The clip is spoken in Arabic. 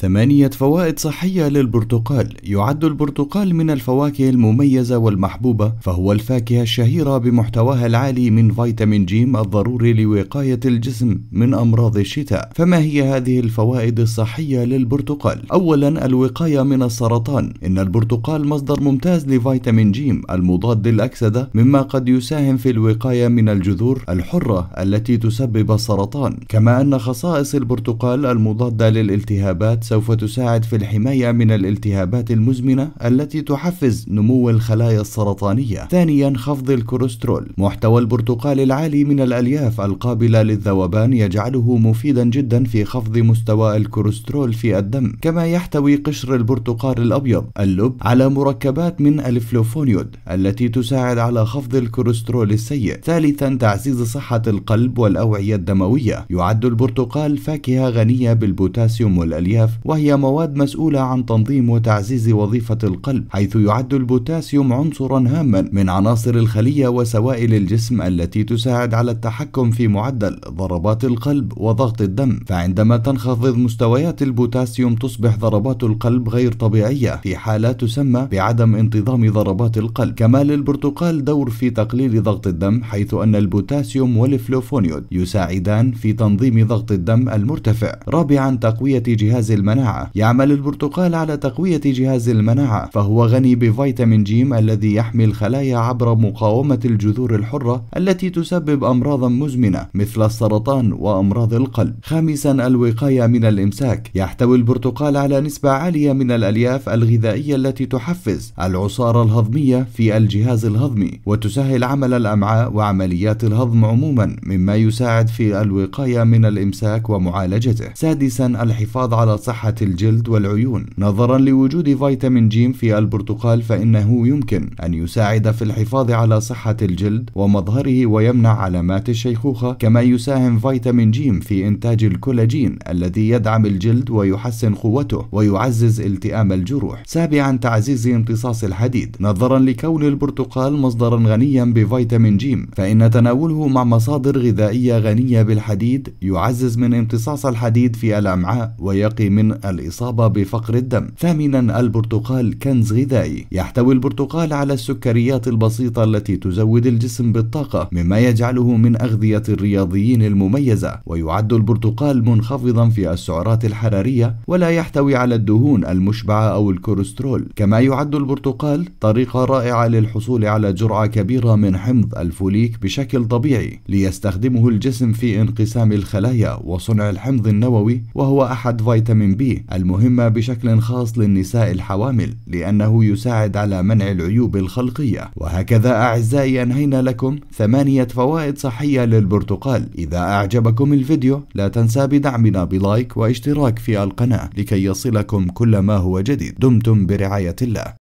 ثمانية فوائد صحية للبرتقال يعد البرتقال من الفواكه المميزة والمحبوبة فهو الفاكهة الشهيرة بمحتواها العالي من فيتامين جيم الضروري لوقاية الجسم من أمراض الشتاء فما هي هذه الفوائد الصحية للبرتقال؟ أولا الوقاية من السرطان إن البرتقال مصدر ممتاز لفيتامين جيم المضاد للأكسدة مما قد يساهم في الوقاية من الجذور الحرة التي تسبب السرطان كما أن خصائص البرتقال المضادة للالتهابات سوف تساعد في الحماية من الالتهابات المزمنة التي تحفز نمو الخلايا السرطانية. ثانيا خفض الكوليسترول. محتوى البرتقال العالي من الألياف القابلة للذوبان يجعله مفيدا جدا في خفض مستوى الكوليسترول في الدم، كما يحتوي قشر البرتقال الأبيض اللب على مركبات من الفلوفونيود التي تساعد على خفض الكوليسترول السيء. ثالثا تعزيز صحة القلب والأوعية الدموية. يعد البرتقال فاكهة غنية بالبوتاسيوم والألياف وهي مواد مسؤولة عن تنظيم وتعزيز وظيفة القلب حيث يعد البوتاسيوم عنصرا هاما من عناصر الخلية وسوائل الجسم التي تساعد على التحكم في معدل ضربات القلب وضغط الدم فعندما تنخفض مستويات البوتاسيوم تصبح ضربات القلب غير طبيعية في حالة تسمى بعدم انتظام ضربات القلب كما للبرتقال دور في تقليل ضغط الدم حيث أن البوتاسيوم والفلوفونيود يساعدان في تنظيم ضغط الدم المرتفع رابعا تقوية جهاز المناعة المناعة يعمل البرتقال على تقوية جهاز المناعة فهو غني بفيتامين جيم الذي يحمي الخلايا عبر مقاومة الجذور الحرة التي تسبب أمراضا مزمنة مثل السرطان وأمراض القلب خامسا الوقاية من الإمساك يحتوي البرتقال على نسبة عالية من الألياف الغذائية التي تحفز العصارة الهضمية في الجهاز الهضمي وتسهل عمل الأمعاء وعمليات الهضم عموما مما يساعد في الوقاية من الإمساك ومعالجته سادسا الحفاظ على صحة صحة الجلد والعيون نظرا لوجود فيتامين ج في البرتقال فإنه يمكن أن يساعد في الحفاظ على صحة الجلد ومظهره ويمنع علامات الشيخوخة كما يساهم فيتامين ج في إنتاج الكولاجين الذي يدعم الجلد ويحسن قوته ويعزز التئام الجروح سابعا تعزيز امتصاص الحديد نظرا لكون البرتقال مصدرا غنيا بفيتامين ج فإن تناوله مع مصادر غذائية غنية بالحديد يعزز من امتصاص الحديد في الأمعاء ويقي من الإصابة بفقر الدم ثامنا البرتقال كنز غذائي يحتوي البرتقال على السكريات البسيطة التي تزود الجسم بالطاقة مما يجعله من أغذية الرياضيين المميزة ويعد البرتقال منخفضا في السعرات الحرارية ولا يحتوي على الدهون المشبعة أو الكوليسترول كما يعد البرتقال طريقة رائعة للحصول على جرعة كبيرة من حمض الفوليك بشكل طبيعي ليستخدمه الجسم في انقسام الخلايا وصنع الحمض النووي وهو أحد فيتامين به المهمة بشكل خاص للنساء الحوامل لأنه يساعد على منع العيوب الخلقية وهكذا أعزائي أنهينا لكم ثمانية فوائد صحية للبرتقال إذا أعجبكم الفيديو لا تنسى بدعمنا بلايك واشتراك في القناة لكي يصلكم كل ما هو جديد دمتم برعاية الله